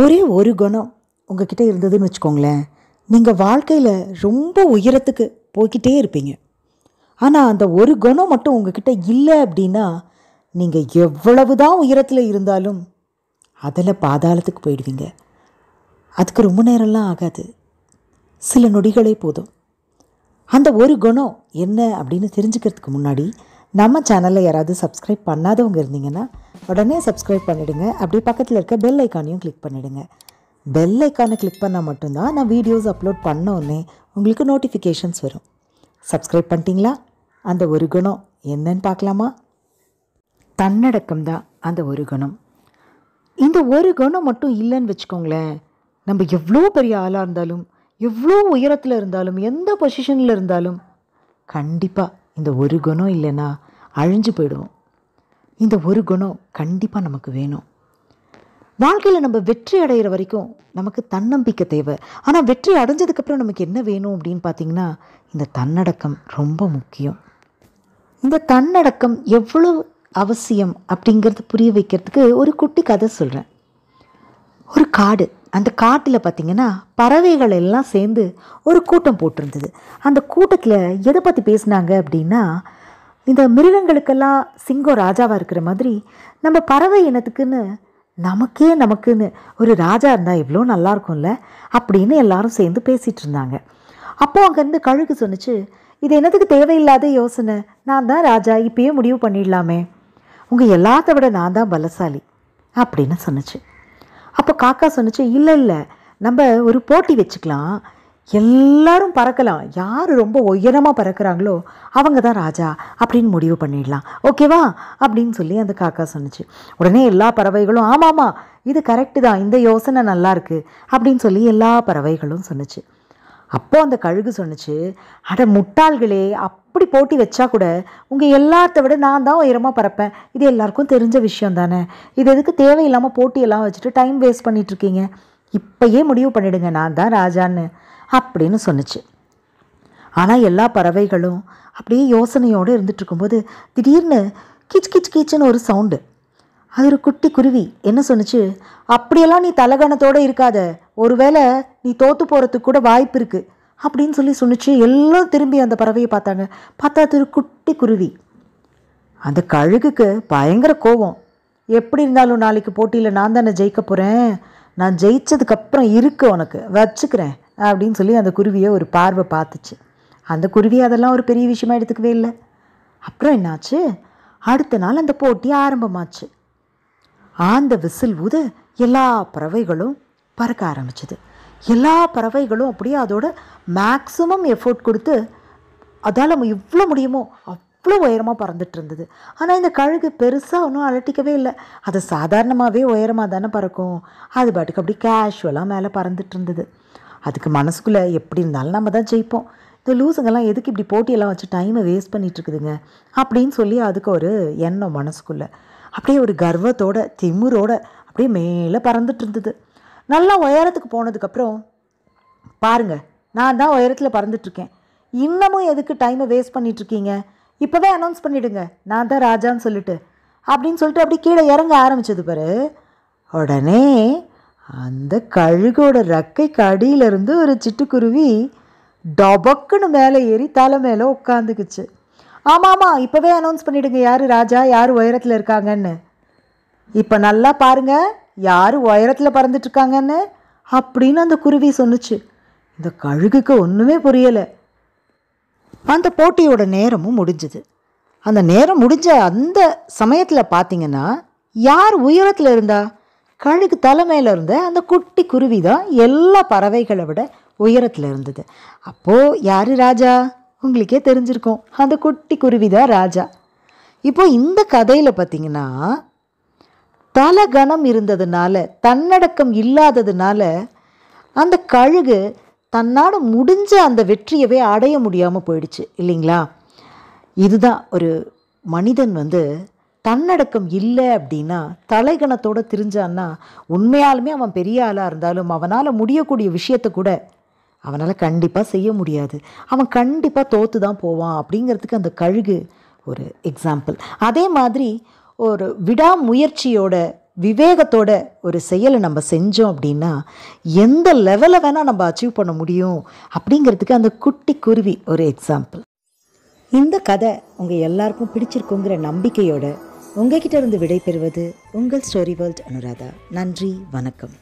ஒரே ஒரு குணம் உங்ககிட்ட இருந்ததுன்னு வச்சுக்கோங்களேன் நீங்கள் வாழ்க்கையில் ரொம்ப உயரத்துக்கு போய்கிட்டே இருப்பீங்க ஆனால் அந்த ஒரு குணம் மட்டும் உங்ககிட்ட இல்லை அப்படின்னா நீங்கள் எவ்வளவு தான் உயரத்தில் இருந்தாலும் அதில் பாதாளத்துக்கு போயிடுவீங்க அதுக்கு ரொம்ப நேரம்லாம் ஆகாது சில நொடிகளே போதும் அந்த ஒரு குணம் என்ன அப்படின்னு தெரிஞ்சுக்கிறதுக்கு முன்னாடி நம்ம சேனலில் யாராவது சப்ஸ்கிரைப் பண்ணாதவங்க இருந்தீங்கன்னா உடனே சப்ஸ்கிரைப் பண்ணிவிடுங்க அப்படி பக்கத்தில் இருக்க பெல் ஐக்கானையும் கிளிக் பண்ணிவிடுங்க பெல் ஐக்கானை கிளிக் பண்ணால் மட்டும்தான் நான் வீடியோஸ் அப்லோட் பண்ணோடனே உங்களுக்கு நோட்டிஃபிகேஷன்ஸ் வரும் சப்ஸ்கிரைப் பண்ணிட்டீங்களா அந்த ஒரு குணம் என்னன்னு பார்க்கலாமா தன்னடக்கம் தான் அந்த ஒரு குணம் இந்த ஒரு குணம் மட்டும் இல்லைன்னு வச்சுக்கோங்களேன் நம்ம எவ்வளோ பெரிய ஆளாக இருந்தாலும் எவ்வளோ உயரத்தில் இருந்தாலும் எந்த பொசிஷனில் இருந்தாலும் கண்டிப்பாக இந்த ஒரு குணம் இல்லைன்னா அழிஞ்சு போயிடுவோம் இந்த ஒரு குணம் கண்டிப்பாக நமக்கு வேணும் வாழ்க்கையில் நம்ம வெற்றி அடைகிற வரைக்கும் நமக்கு தன்னம்பிக்கை தேவை ஆனால் வெற்றி அடைஞ்சதுக்கப்புறம் நமக்கு என்ன வேணும் அப்படின்னு பார்த்திங்கன்னா இந்த தன்னடக்கம் ரொம்ப முக்கியம் இந்த தன்னடக்கம் எவ்வளோ அவசியம் அப்படிங்கிறது புரிய வைக்கிறதுக்கு ஒரு குட்டி கதை சொல்கிறேன் ஒரு காடு அந்த காட்டில் பார்த்திங்கன்னா பறவைகள் எல்லாம் சேர்ந்து ஒரு கூட்டம் போட்டிருந்தது அந்த கூட்டத்தில் எதை பற்றி பேசினாங்க அப்படின்னா இந்த மிருகங்களுக்கெல்லாம் சிங்கம் ராஜாவாக இருக்கிற மாதிரி நம்ம பறவை இனத்துக்குன்னு நமக்கே நமக்குன்னு ஒரு ராஜா இருந்தால் இவ்வளோ நல்லாயிருக்கும்ல அப்படின்னு எல்லாரும் சேர்ந்து பேசிகிட்டு இருந்தாங்க அப்போது அங்கேருந்து கழுகு சொன்னிச்சு இது என்னத்துக்கு தேவையில்லாத யோசனை நான் தான் ராஜா இப்பயே முடிவு பண்ணிடலாமே உங்கள் எல்லாத்த விட நான் தான் பலசாலி அப்படின்னு சொன்னிச்சு அப்போ காக்கா சொன்னிச்சு இல்லை இல்லை நம்ம ஒரு போட்டி வச்சுக்கலாம் எல்லாரும் பறக்கலாம் யார் ரொம்ப உயரமாக பறக்கிறாங்களோ அவங்க தான் ராஜா அப்படின்னு முடிவு பண்ணிடலாம் ஓகேவா அப்படின்னு சொல்லி அந்த காக்கா சொன்னிச்சு உடனே எல்லா பறவைகளும் ஆமாம்மா இது கரெக்டு தான் இந்த யோசனை நல்லா இருக்குது அப்படின்னு சொல்லி எல்லா பறவைகளும் சொன்னிச்சு அப்போ அந்த கழுகு சொன்னிச்சு அட முட்டாள்களே அப்படி போட்டி வச்சா கூட உங்கள் எல்லாத்த விட நான் தான் உயரமாக பறப்பேன் இது எல்லாருக்கும் தெரிஞ்ச விஷயம் தானே இது எதுக்கு தேவையில்லாமல் போட்டியெல்லாம் வச்சுட்டு டைம் வேஸ்ட் பண்ணிகிட்ருக்கீங்க இப்பயே முடிவு பண்ணிவிடுங்க நான் தான் ராஜான்னு அப்படின்னு சொன்னிச்சு ஆனால் எல்லா பறவைகளும் அப்படியே யோசனையோடு இருந்துட்டு இருக்கும்போது திடீர்னு கிச் கிச் கிச்சுன்னு ஒரு சவுண்டு அது ஒரு குட்டி குருவி என்ன சொன்னுச்சு அப்படியெல்லாம் நீ தலகணத்தோடு இருக்காத ஒருவேளை நீ தோற்று போகிறதுக்கு கூட வாய்ப்பு இருக்குது அப்படின்னு சொல்லி சொன்னிச்சு எல்லாம் திரும்பி அந்த பறவையை பார்த்தாங்க பார்த்தா அது ஒரு குட்டி குருவி அந்த கழுகுக்கு பயங்கர கோபம் எப்படி இருந்தாலும் நாளைக்கு போட்டியில் நான் தானே ஜெயிக்க போகிறேன் நான் ஜெயித்ததுக்கப்புறம் இருக்கு உனக்கு வச்சுக்கிறேன் அப்படின்னு சொல்லி அந்த குருவியை ஒரு பார்வை பார்த்துச்சு அந்த குருவி அதெல்லாம் ஒரு பெரிய விஷயமா எடுத்துக்கவே இல்லை அப்புறம் என்னாச்சு அடுத்த நாள் அந்த போட்டி ஆரம்பமாச்சு ஆந்த விசில் ஊத எல்லா பறவைகளும் பறக்க ஆரம்பிச்சுது எல்லா பறவைகளும் அப்படியே அதோட மேக்ஸிமம் எஃபோர்ட் கொடுத்து அதால் இவ்வளோ முடியுமோ அவ்வளோ உயரமாக பறந்துட்டு இருந்தது ஆனால் இந்த கழுகு பெருசாக ஒன்றும் அலட்டிக்கவே இல்லை அது சாதாரணமாகவே உயரமாக தானே பறக்கும் அது பாட்டுக்கு அப்படி கேஷுவலாக மேலே பறந்துட்டு இருந்தது அதுக்கு மனசுக்குள்ளே எப்படி இருந்தாலும் நம்ம தான் ஜெயிப்போம் இந்த லூசுங்கெல்லாம் எதுக்கு இப்படி போட்டியெல்லாம் வச்சு டைமை வேஸ்ட் பண்ணிகிட்ருக்குதுங்க அப்படின்னு சொல்லி அதுக்கு ஒரு எண்ணம் மனசுக்குள்ளே அப்படியே ஒரு கர்வத்தோட திமுறோட அப்படியே மேலே பறந்துட்டு இருந்தது நல்லா உயரத்துக்கு போனதுக்கப்புறம் பாருங்கள் நான் தான் உயரத்தில் பறந்துட்டுருக்கேன் இன்னமும் எதுக்கு டைமை வேஸ்ட் பண்ணிகிட்ருக்கீங்க தான் அனௌன்ஸ் பண்ணிவிடுங்க நான் தான் ராஜான்னு சொல்லிட்டு அப்படின்னு சொல்லிட்டு அப்படி கீழே இறங்க ஆரம்பித்தது பாரு உடனே அந்த கழுகோட ரக்கை கடியிலிருந்து ஒரு சிட்டுக்குருவி டபக்குன்னு மேலே ஏறி தலை மேலே உட்காந்துக்குச்சு ஆமாம் ஆமாம் இப்போவே அனௌன்ஸ் பண்ணிவிடுங்க யார் ராஜா யார் உயரத்தில் இருக்காங்கன்னு இப்போ நல்லா பாருங்கள் யார் உயரத்தில் பறந்துட்டுருக்காங்கன்னு அப்படின்னு அந்த குருவி சொன்னுச்சு இந்த கழுகுக்கு ஒன்றுமே புரியலை அந்த போட்டியோட நேரமும் முடிஞ்சுது அந்த நேரம் முடிஞ்ச அந்த சமயத்தில் பார்த்தீங்கன்னா யார் உயரத்தில் இருந்தா கழுகு தலைமையில் இருந்த அந்த குட்டி குருவி தான் எல்லா பறவைகளை விட உயரத்தில் இருந்தது அப்போது யார் ராஜா உங்களுக்கே தெரிஞ்சிருக்கும் அந்த குட்டி குருவிதான் ராஜா இப்போ இந்த கதையில் பார்த்தீங்கன்னா தல கணம் இருந்ததுனால தன்னடக்கம் இல்லாததுனால அந்த கழுகு தன்னால் முடிஞ்ச அந்த வெற்றியவே அடைய முடியாமல் போயிடுச்சு இல்லைங்களா இதுதான் ஒரு மனிதன் வந்து தன்னடக்கம் இல்லை அப்படின்னா தலைகணத்தோடு திரிஞ்சான்னா உண்மையாலுமே அவன் பெரிய ஆளாக இருந்தாலும் அவனால் முடியக்கூடிய விஷயத்தை கூட அவனால் கண்டிப்பாக செய்ய முடியாது அவன் கண்டிப்பாக தோற்று தான் போவான் அப்படிங்கிறதுக்கு அந்த கழுகு ஒரு எக்ஸாம்பிள் அதே மாதிரி ஒரு விடாமுயற்சியோட விவேகத்தோட ஒரு செயலை நம்ம செஞ்சோம் அப்படின்னா எந்த லெவலை வேணால் நம்ம அச்சீவ் பண்ண முடியும் அப்படிங்கிறதுக்கு அந்த குட்டி குருவி ஒரு எக்ஸாம்பிள் இந்த கதை உங்கள் எல்லாருக்கும் பிடிச்சிருக்குங்கிற நம்பிக்கையோட உங்ககிட்ட இருந்து விடைபெறுவது உங்கள் ஸ்டோரி வேர்ல்ட் அனுராதா நன்றி வணக்கம்